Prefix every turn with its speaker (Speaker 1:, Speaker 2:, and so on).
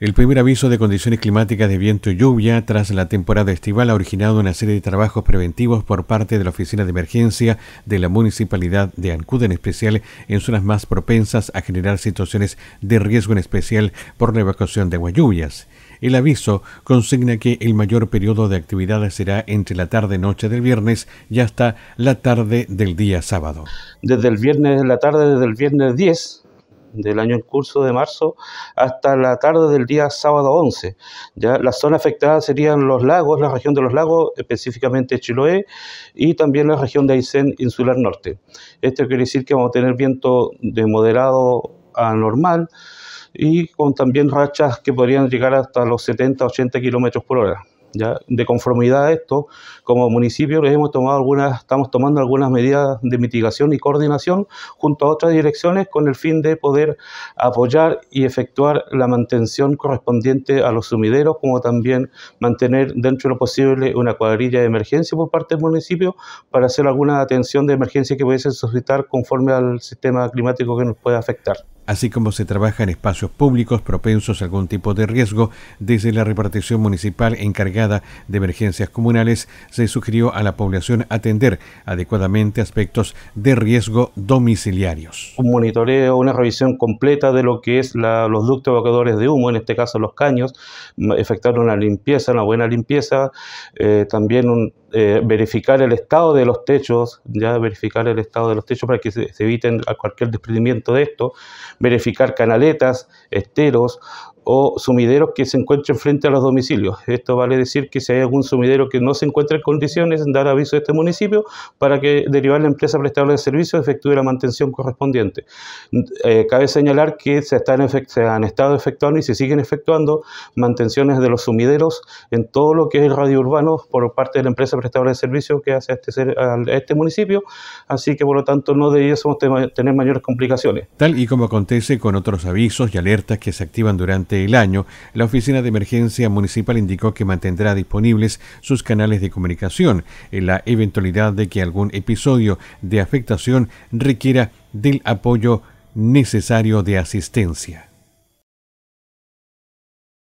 Speaker 1: El primer aviso de condiciones climáticas de viento y lluvia tras la temporada estival ha originado una serie de trabajos preventivos por parte de la Oficina de Emergencia de la Municipalidad de Ancud, en especial en zonas más propensas a generar situaciones de riesgo, en especial por la evacuación de aguas lluvias. El aviso consigna que el mayor periodo de actividad será entre la tarde-noche del viernes y hasta la tarde del día sábado. Desde
Speaker 2: el viernes de la tarde, desde el viernes 10 del año en curso de marzo hasta la tarde del día sábado 11. ¿ya? La zona afectada serían los lagos, la región de los lagos, específicamente Chiloé, y también la región de Aysén Insular Norte. Esto quiere decir que vamos a tener viento de moderado a normal y con también rachas que podrían llegar hasta los 70-80 kilómetros por hora. De conformidad a esto, como municipio les hemos tomado algunas, estamos tomando algunas medidas de mitigación y coordinación junto a otras direcciones con el fin de poder apoyar y efectuar la mantención correspondiente a los sumideros, como también mantener dentro de lo posible una cuadrilla de emergencia por parte del municipio para hacer alguna atención de emergencia que pudiese suscitar conforme al sistema climático que nos pueda afectar
Speaker 1: así como se trabaja en espacios públicos propensos a algún tipo de riesgo. Desde la repartición municipal encargada de emergencias comunales, se sugirió a la población atender adecuadamente aspectos de riesgo domiciliarios.
Speaker 2: Un monitoreo, una revisión completa de lo que es la, los ductos evacuadores de humo, en este caso los caños, mm, efectuar una limpieza, una buena limpieza, eh, también un eh, verificar el estado de los techos, ya verificar el estado de los techos para que se, eviten a cualquier desprendimiento de esto, verificar canaletas, esteros o sumideros que se encuentren frente a los domicilios. Esto vale decir que si hay algún sumidero que no se encuentra en condiciones, dar aviso a este municipio para que derivar la empresa prestadora de servicios efectúe la mantención correspondiente. Eh, cabe señalar que se, están han estado efectuando y se siguen efectuando mantenciones de los sumideros en todo lo que es el radio urbano por parte de la empresa prestadora de servicios que hace a este, este municipio, así que por lo tanto no deberíamos tener mayores complicaciones.
Speaker 1: Tal y como acontece con otros avisos y alertas que se activan durante el año, la Oficina de Emergencia Municipal indicó que mantendrá disponibles sus canales de comunicación en la eventualidad de que algún episodio de afectación requiera del apoyo necesario de asistencia.